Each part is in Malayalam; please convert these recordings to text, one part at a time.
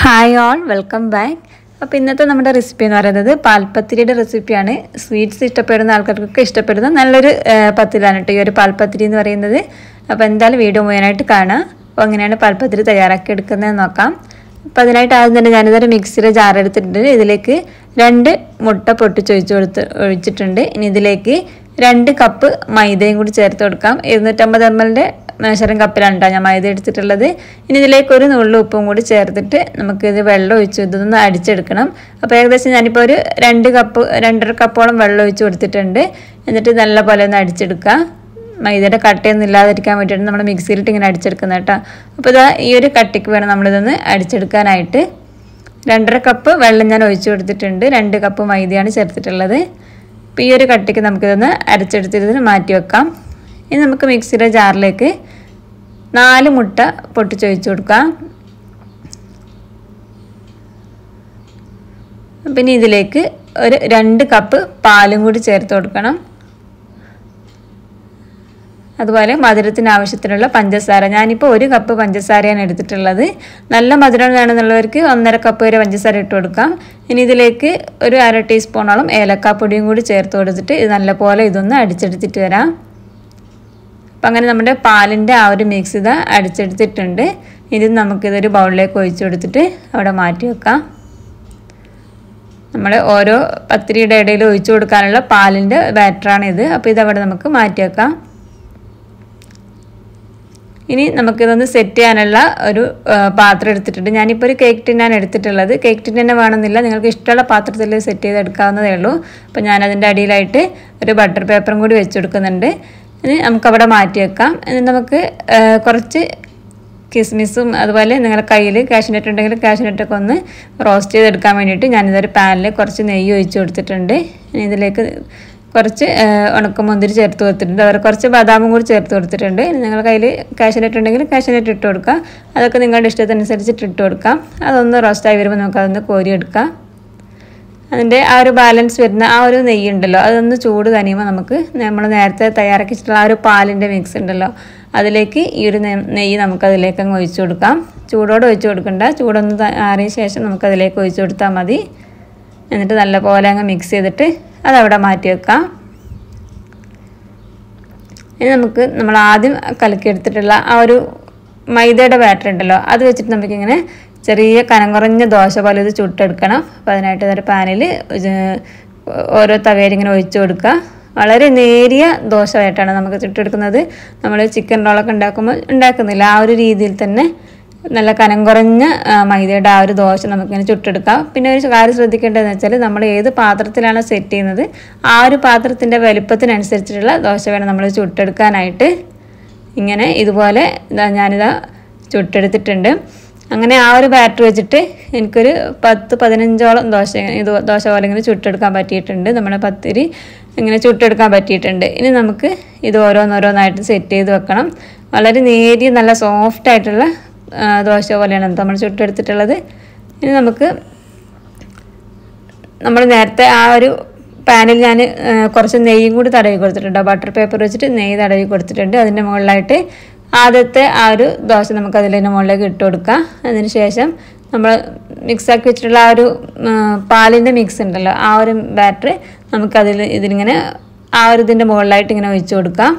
ഹായ് ഓൾ വെൽക്കം ബാക്ക് അപ്പോൾ ഇന്നത്തെ നമ്മുടെ റെസിപ്പി എന്ന് പറയുന്നത് പാൽപ്പത്തിരിയുടെ റെസിപ്പിയാണ് സ്വീറ്റ്സ് ഇഷ്ടപ്പെടുന്ന ആൾക്കാർക്കൊക്കെ ഇഷ്ടപ്പെടുന്ന നല്ലൊരു പത്തിലാണ് കേട്ടോ ഈ ഒരു പാൽപ്പത്തിരി എന്ന് പറയുന്നത് അപ്പോൾ എന്തായാലും വീഡിയോ മുഴുവനായിട്ട് കാണാം അപ്പോൾ അങ്ങനെയാണ് പാൽപ്പത്തിരി തയ്യാറാക്കി എടുക്കുന്നതെന്ന് നോക്കാം അപ്പോൾ അതിനായിട്ട് ആദ്യം തന്നെ ഞാനിതൊരു മിക്സിയുടെ ജാറെടുത്തിട്ടുണ്ട് ഇതിലേക്ക് രണ്ട് മുട്ട പൊട്ടിച്ച് ഒഴിച്ച് കൊടുത്ത് ഒഴിച്ചിട്ടുണ്ട് ഇനി ഇതിലേക്ക് രണ്ട് കപ്പ് മൈദയും കൂടി ചേർത്ത് കൊടുക്കാം ഇരുന്നൂറ്റമ്പത് എം എല്ലിൻ്റെ മേശരം കപ്പിലാണ് കേട്ടോ ഞാൻ മൈദ എടുത്തിട്ടുള്ളത് ഇനി ഇതിലേക്ക് ഒരു നുള്ളു ഉപ്പും കൂടി ചേർത്തിട്ട് നമുക്കിത് വെള്ളം ഒഴിച്ച് ഇതൊന്ന് അടിച്ചെടുക്കണം അപ്പോൾ ഏകദേശം ഞാനിപ്പോൾ ഒരു രണ്ട് കപ്പ് രണ്ടര കപ്പോളം വെള്ളം ഒഴിച്ച് കൊടുത്തിട്ടുണ്ട് എന്നിട്ട് നല്ല പോലെ ഒന്ന് അടിച്ചെടുക്കുക മൈദയുടെ കട്ടയൊന്നും ഇല്ലാതിരിക്കാൻ വേണ്ടിയിട്ട് നമ്മൾ മിക്സിയിലിട്ട് ഇങ്ങനെ അടിച്ചെടുക്കുന്നത് കേട്ടോ അപ്പോൾ ഇതാ ഈ ഒരു കട്ടിക്ക് വേണം നമ്മളിതൊന്ന് അടിച്ചെടുക്കാനായിട്ട് രണ്ടര കപ്പ് വെള്ളം ഞാൻ ഒഴിച്ചു കൊടുത്തിട്ടുണ്ട് രണ്ട് കപ്പ് മൈദയാണ് ചേർത്തിട്ടുള്ളത് അപ്പോൾ ഈ ഒരു കട്ടിക്ക് നമുക്കിതൊന്ന് അരച്ചെടുത്തിരുന്ന് മാറ്റി വെക്കാം ഇനി നമുക്ക് മിക്സിയുടെ ജാറിലേക്ക് നാല് മുട്ട പൊട്ടിച്ച് ഒഴിച്ചു കൊടുക്കാം പിന്നെ ഇതിലേക്ക് ഒരു രണ്ട് കപ്പ് പാലും കൂടി ചേർത്ത് കൊടുക്കണം അതുപോലെ മധുരത്തിന് ആവശ്യത്തിനുള്ള പഞ്ചസാര ഞാനിപ്പോൾ ഒരു കപ്പ് പഞ്ചസാരയാണ് എടുത്തിട്ടുള്ളത് നല്ല മധുരം വേണമെന്നുള്ളവർക്ക് ഒന്നര കപ്പ് വരെ പഞ്ചസാര ഇട്ട് കൊടുക്കാം ഇനി ഇതിലേക്ക് ഒരു അര ടീസ്പൂണോളം ഏലക്കാപ്പൊടിയും കൂടി ചേർത്ത് കൊടുത്തിട്ട് ഇത് നല്ലപോലെ ഇതൊന്ന് അടിച്ചെടുത്തിട്ട് വരാം അപ്പം അങ്ങനെ നമ്മുടെ പാലിൻ്റെ ആ ഒരു മിക്സ് ഇത് അടിച്ചെടുത്തിട്ടുണ്ട് ഇത് നമുക്കിതൊരു ബൗളിലേക്ക് ഒഴിച്ചു കൊടുത്തിട്ട് അവിടെ മാറ്റി വെക്കാം നമ്മൾ ഓരോ പത്തിരിയുടെ ഇടയിൽ ഒഴിച്ചു കൊടുക്കാനുള്ള പാലിൻ്റെ ബാറ്ററാണിത് അപ്പോൾ ഇതവിടെ നമുക്ക് മാറ്റി വെക്കാം ഇനി നമുക്കിതൊന്ന് സെറ്റ് ചെയ്യാനുള്ള ഒരു പാത്രം എടുത്തിട്ടുണ്ട് ഞാനിപ്പോൾ ഒരു കേക്ക് ടിന്നാണ് എടുത്തിട്ടുള്ളത് കേക്ക് ടിൻ തന്നെ വേണമെന്നില്ല നിങ്ങൾക്ക് ഇഷ്ടമുള്ള പാത്രത്തിൽ സെറ്റ് ചെയ്തെടുക്കാവുന്നതേ ഉള്ളൂ അപ്പോൾ ഞാനതിൻ്റെ അടിയിലായിട്ട് ഒരു ബട്ടർ പേപ്പറും കൂടി വെച്ച് കൊടുക്കുന്നുണ്ട് ഇനി നമുക്കവിടെ മാറ്റി വെക്കാം ഇനി നമുക്ക് കുറച്ച് കിസ്മിസും അതുപോലെ നിങ്ങളുടെ കയ്യിൽ നെറ്റ് ഉണ്ടെങ്കിൽ നെറ്റൊക്കെ ഒന്ന് റോസ്റ്റ് ചെയ്തെടുക്കാൻ വേണ്ടിയിട്ട് ഞാനിതൊരു പാനിൽ കുറച്ച് നെയ്യ് ഒഴിച്ച് കൊടുത്തിട്ടുണ്ട് ഇതിലേക്ക് കുറച്ച് ഉണക്കമുന്തിരി ചേർത്ത് കൊടുത്തിട്ടുണ്ട് അതുപോലെ കുറച്ച് ബദാമും കൂടി ചേർത്ത് കൊടുത്തിട്ടുണ്ട് നിങ്ങളുടെ കയ്യിൽ നെറ്റ് ഉണ്ടെങ്കിൽ നെറ്റ് ഇട്ട് കൊടുക്കുക അതൊക്കെ നിങ്ങളുടെ ഇഷ്ടത്തിനനുസരിച്ചിട്ട് ഇട്ട് കൊടുക്കാം അതൊന്ന് റോസ്റ്റായി വരുമ്പോൾ നമുക്കതൊന്ന് കോരിയെടുക്കാം അതിൻ്റെ ആ ഒരു ബാലൻസ് വരുന്ന ആ ഒരു നെയ്യ് ഉണ്ടല്ലോ അതൊന്ന് ചൂട് കനിയുമ്പോൾ നമുക്ക് നമ്മൾ നേരത്തെ തയ്യാറാക്കിയിട്ടുള്ള ആ ഒരു പാലിൻ്റെ മിക്സ് ഉണ്ടല്ലോ അതിലേക്ക് ഈ ഒരു നെയ്യ് നമുക്ക് അതിലേക്ക് അങ്ങ് ഒഴിച്ചു കൊടുക്കാം ചൂടോടെ ഒഴിച്ചു കൊടുക്കണ്ട ചൂടൊന്ന് ആറിയ ശേഷം നമുക്ക് അതിലേക്ക് ഒഴിച്ചു കൊടുത്താൽ മതി എന്നിട്ട് നല്ലപോലെ അങ്ങ് മിക്സ് ചെയ്തിട്ട് അതവിടെ മാറ്റി വെക്കാം ഇനി നമുക്ക് നമ്മൾ ആദ്യം കലക്കിയെടുത്തിട്ടുള്ള ആ ഒരു മൈദയുടെ ബാറ്റർ ഉണ്ടല്ലോ അത് വെച്ചിട്ട് നമുക്കിങ്ങനെ ചെറിയ കനം കുറഞ്ഞ ദോശ പോലെ ഇത് ചുട്ടെടുക്കണം അപ്പം അതിനായിട്ട് ഒരു പാനിൽ ഓരോ തവേരി ഇങ്ങനെ ഒഴിച്ചു കൊടുക്കുക വളരെ നേരിയ ദോശമായിട്ടാണ് നമുക്ക് ചുട്ടെടുക്കുന്നത് നമ്മൾ ചിക്കൻ റോളൊക്കെ ഉണ്ടാക്കുമ്പോൾ ഉണ്ടാക്കുന്നില്ല ആ ഒരു രീതിയിൽ തന്നെ നല്ല കനം കുറഞ്ഞ മൈദയുടെ ആ ഒരു ദോശ നമുക്കിങ്ങനെ ചുട്ടെടുക്കാം പിന്നെ ഒരു കാര്യം ശ്രദ്ധിക്കേണ്ടതെന്ന് വെച്ചാൽ നമ്മൾ ഏത് പാത്രത്തിലാണ് സെറ്റ് ചെയ്യുന്നത് ആ ഒരു പാത്രത്തിൻ്റെ വലുപ്പത്തിനനുസരിച്ചിട്ടുള്ള ദോശ വേണം നമ്മൾ ചുട്ടെടുക്കാനായിട്ട് ഇങ്ങനെ ഇതുപോലെ ഞാനിതാ ചുട്ടെടുത്തിട്ടുണ്ട് അങ്ങനെ ആ ഒരു ബാറ്റർ വെച്ചിട്ട് എനിക്കൊരു പത്ത് പതിനഞ്ചോളം ദോശ ഇത് ദോശ പോലെ ഇങ്ങനെ ചുട്ടെടുക്കാൻ പറ്റിയിട്ടുണ്ട് നമ്മുടെ പത്തിരി ഇങ്ങനെ ചുട്ടെടുക്കാൻ പറ്റിയിട്ടുണ്ട് ഇനി നമുക്ക് ഇത് ഓരോന്നോരോന്നായിട്ട് സെറ്റ് ചെയ്ത് വെക്കണം വളരെ നേരിയ നല്ല സോഫ്റ്റ് ആയിട്ടുള്ള ദോശ പോലെയാണ് നമ്മൾ ചുട്ടെടുത്തിട്ടുള്ളത് ഇനി നമുക്ക് നമ്മൾ നേരത്തെ ആ ഒരു പാനിൽ ഞാൻ കുറച്ച് നെയ്യും കൂടി തടവി കൊടുത്തിട്ടുണ്ട് ബട്ടർ പേപ്പർ വെച്ചിട്ട് നെയ്യ് തടവി കൊടുത്തിട്ടുണ്ട് അതിൻ്റെ മുകളിലായിട്ട് ആദ്യത്തെ ആ ഒരു ദോശ നമുക്ക് അതിൻ്റെ മുകളിലേക്ക് ഇട്ട് കൊടുക്കാം അതിന് ശേഷം നമ്മൾ മിക്സാക്കി വെച്ചിട്ടുള്ള ആ ഒരു പാലിൻ്റെ മിക്സ് ഉണ്ടല്ലോ ആ ഒരു ബാറ്ററി നമുക്കതിൽ ഇതിങ്ങനെ ആ ഒരു ഇതിൻ്റെ മുകളിലായിട്ട് ഇങ്ങനെ ഒഴിച്ചു കൊടുക്കാം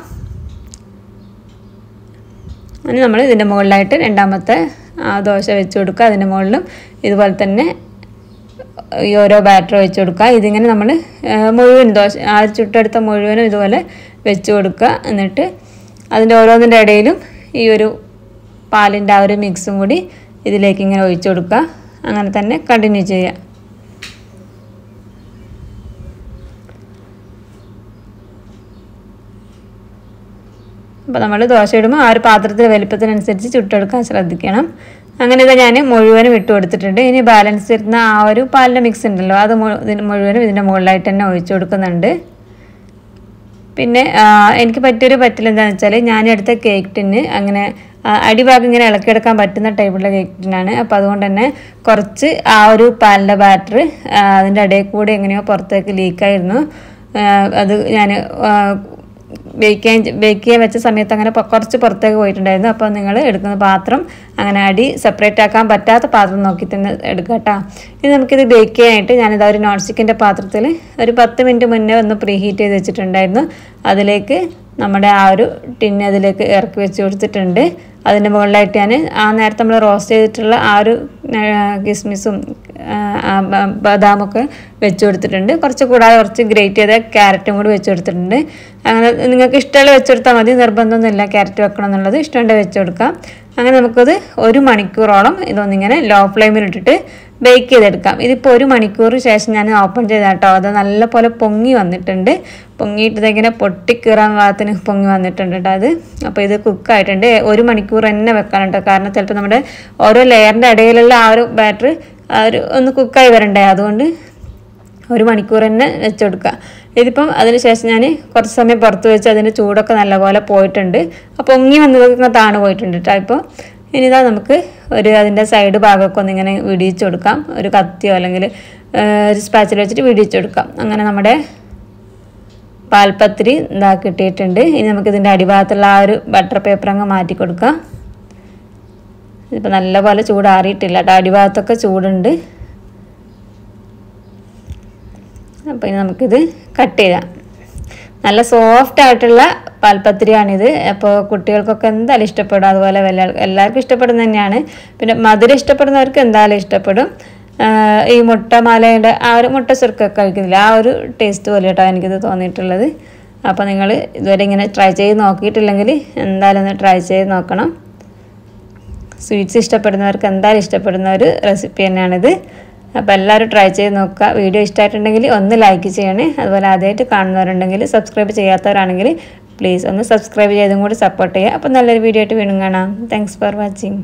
അങ്ങനെ നമ്മൾ ഇതിൻ്റെ മുകളിലായിട്ട് രണ്ടാമത്തെ ആ ദോശ വെച്ച് കൊടുക്കുക അതിൻ്റെ മുകളിലും ഇതുപോലെ തന്നെ ഈ ഓരോ ബാറ്റർ വെച്ച് കൊടുക്കുക ഇതിങ്ങനെ നമ്മൾ മുഴുവൻ ദോശ ആ ചുട്ടെടുത്ത മുഴുവനും ഇതുപോലെ വെച്ച് കൊടുക്കുക എന്നിട്ട് അതിൻ്റെ ഓരോന്നിൻ്റെ ഇടയിലും ഈ ഒരു പാലിൻ്റെ ആ ഒരു മിക്സും കൂടി ഇതിലേക്ക് ഇങ്ങനെ ഒഴിച്ചു കൊടുക്കുക അങ്ങനെ തന്നെ കണ്ടിന്യൂ ചെയ്യുക അപ്പോൾ നമ്മൾ ദോശ ഇടുമ്പോൾ ആ ഒരു പാത്രത്തിലെ വലിപ്പത്തിനനുസരിച്ച് ചുട്ടെടുക്കാൻ ശ്രദ്ധിക്കണം അങ്ങനെ ഇതാ ഞാൻ മുഴുവനും ഇട്ട് കൊടുത്തിട്ടുണ്ട് ഇനി ബാലൻസ് ഇരുന്ന ആ ഒരു പാലിൻ്റെ മിക്സ് ഉണ്ടല്ലോ അത് മുഴുവനും ഇതിൻ്റെ മുകളിലായിട്ട് തന്നെ ഒഴിച്ചു കൊടുക്കുന്നുണ്ട് പിന്നെ എനിക്ക് പറ്റിയൊരു പറ്റില്ല എന്താണെന്ന് വെച്ചാൽ ഞാൻ എടുത്ത കേക്ക് ടിന് അങ്ങനെ അടിഭാഗം ഇങ്ങനെ ഇളക്കിയെടുക്കാൻ പറ്റുന്ന ടൈപ്പുള്ള കേക്ക് ടിനാണ് അപ്പോൾ അതുകൊണ്ട് തന്നെ കുറച്ച് ആ ഒരു പാലിൻ്റെ ബാറ്ററി അതിൻ്റെ ഇടയിൽ കൂടെ എങ്ങനെയോ പുറത്തേക്ക് ലീക്കായിരുന്നു അത് ഞാൻ ബേക്ക് വെയ്ക്കുകയും വെച്ച സമയത്ത് അങ്ങനെ കുറച്ച് പുറത്തേക്ക് പോയിട്ടുണ്ടായിരുന്നു അപ്പോൾ നിങ്ങൾ എടുക്കുന്ന പാത്രം അങ്ങനെ അടി സെപ്പറേറ്റ് ആക്കാൻ പറ്റാത്ത പാത്രം നോക്കി തന്നെ എടുക്കുക കേട്ടോ ഇനി നമുക്കിത് ബേക്ക് ചെയ്യാനായിട്ട് ഞാനിതാ ഒരു നോൺ സ്റ്റിക്കിൻ്റെ പാത്രത്തിൽ ഒരു പത്ത് മിനിറ്റ് മുന്നേ ഒന്ന് പ്രീ ഹീറ്റ് ചെയ്ത് വെച്ചിട്ടുണ്ടായിരുന്നു അതിലേക്ക് നമ്മുടെ ആ ഒരു ടിൻ അതിലേക്ക് ഇറക്കി വെച്ച് കൊടുത്തിട്ടുണ്ട് അതിൻ്റെ മുകളിലായിട്ട് ഞാൻ ആ നേരത്തെ നമ്മൾ റോസ്റ്റ് ചെയ്തിട്ടുള്ള ആ ഒരു കിസ്മിസും ബദാമൊക്കെ വെച്ച് കൊടുത്തിട്ടുണ്ട് കുറച്ച് കൂടാതെ കുറച്ച് ഗ്രേറ്റ് ചെയ്ത ക്യാരറ്റും കൂടി വെച്ച് കൊടുത്തിട്ടുണ്ട് അങ്ങനെ നിങ്ങൾക്ക് ഇഷ്ടമുള്ള വെച്ച് കൊടുത്താൽ മതി നിർബന്ധമൊന്നുമില്ല ക്യാരറ്റ് വെക്കണം എന്നുള്ളത് ഇഷ്ടമുണ്ട് വെച്ച് കൊടുക്കാം അങ്ങനെ നമുക്കത് ഒരു മണിക്കൂറോളം ഇതൊന്നിങ്ങനെ ലോ ഫ്ലെയിമിലിട്ടിട്ട് ബേക്ക് ചെയ്തെടുക്കാം ഇതിപ്പോൾ ഒരു മണിക്കൂർ ശേഷം ഞാൻ ഓപ്പൺ ചെയ്ത കേട്ടോ അത് നല്ലപോലെ പൊങ്ങി വന്നിട്ടുണ്ട് പൊങ്ങിയിട്ട് ഇതെങ്ങനെ പൊട്ടിക്കീറാൻ ഭാഗത്തിന് പൊങ്ങി വന്നിട്ടുണ്ട് അത് അപ്പോൾ ഇത് കുക്കായിട്ടുണ്ട് ഒരു മണിക്കൂർ തന്നെ വെക്കാനുണ്ടോ കാരണം ചിലപ്പോൾ നമ്മുടെ ഓരോ ലെയറിൻ്റെ ഇടയിലുള്ള ആ ഒരു ബാറ്റർ ഒരു ഒന്ന് കുക്കായി വരണ്ടേ അതുകൊണ്ട് ഒരു മണിക്കൂർ തന്നെ വെച്ച് കൊടുക്കുക ഇതിപ്പം ശേഷം ഞാൻ കുറച്ച് സമയം പുറത്ത് വെച്ച് അതിൻ്റെ ചൂടൊക്കെ നല്ലപോലെ പോയിട്ടുണ്ട് അപ്പോൾ ഒങ്ങി വന്നതൊക്കെ താണു പോയിട്ടുണ്ട് കേട്ടോ ഇപ്പോൾ ഇനിതാ നമുക്ക് ഒരു അതിൻ്റെ സൈഡ് ഭാഗമൊക്കെ ഇങ്ങനെ വിടിയിച്ചു കൊടുക്കാം ഒരു കത്തിയോ അല്ലെങ്കിൽ ഒരു സ്പാച്ചിൽ വെച്ചിട്ട് വിടിയിച്ചു കൊടുക്കാം അങ്ങനെ നമ്മുടെ പാൽപ്പത്തിരി ഇതാ കിട്ടിയിട്ടുണ്ട് ഇനി നമുക്കിതിൻ്റെ അടിഭാഗത്തുള്ള ആ ഒരു ബട്ടർ പേപ്പർ അങ്ങ് മാറ്റി കൊടുക്കാം ഇതിപ്പോൾ പോലെ ചൂടാറിയിട്ടില്ല കേട്ടോ അടിഭാഗത്തൊക്കെ ചൂടുണ്ട് അപ്പോൾ ഇനി നമുക്കിത് കട്ട് ചെയ്യാം നല്ല സോഫ്റ്റ് ആയിട്ടുള്ള പാൽപ്പത്തിരിയാണിത് അപ്പോൾ കുട്ടികൾക്കൊക്കെ എന്തായാലും ഇഷ്ടപ്പെടും അതുപോലെ വല്ല എല്ലാവർക്കും ഇഷ്ടപ്പെടുന്ന തന്നെയാണ് പിന്നെ മധുരം ഇഷ്ടപ്പെടുന്നവർക്ക് എന്തായാലും ഇഷ്ടപ്പെടും ഈ മുട്ട മാലയുടെ ആ ഒരു മുട്ട ചെറുക്കൊക്കെ കഴിക്കുന്നില്ല ആ ഒരു ടേസ്റ്റ് പോലെ കേട്ടോ എനിക്കിത് തോന്നിയിട്ടുള്ളത് അപ്പോൾ നിങ്ങൾ ഇതുവരെ ഇങ്ങനെ ട്രൈ ചെയ്ത് നോക്കിയിട്ടില്ലെങ്കിൽ എന്തായാലും ഒന്ന് ട്രൈ ചെയ്ത് നോക്കണം സ്വീറ്റ്സ് ഇഷ്ടപ്പെടുന്നവർക്ക് എന്തായാലും ഇഷ്ടപ്പെടുന്ന ഒരു റെസിപ്പി തന്നെയാണിത് അപ്പോൾ എല്ലാവരും ട്രൈ ചെയ്ത് നോക്കുക വീഡിയോ ഇഷ്ടമായിട്ടുണ്ടെങ്കിൽ ഒന്ന് ലൈക്ക് ചെയ്യണേ അതുപോലെ ആദ്യമായിട്ട് കാണുന്നവരുണ്ടെങ്കിൽ സബ്സ്ക്രൈബ് ചെയ്യാത്തവരാണെങ്കിൽ പ്ലീസ് ഒന്ന് സബ്സ്ക്രൈബ് ചെയ്തും കൂടി സപ്പോർട്ട് ചെയ്യുക അപ്പോൾ നല്ലൊരു വീഡിയോ ആയിട്ട് വീണ്ടും കാണാം താങ്ക്സ് ഫോർ വാച്ചിങ്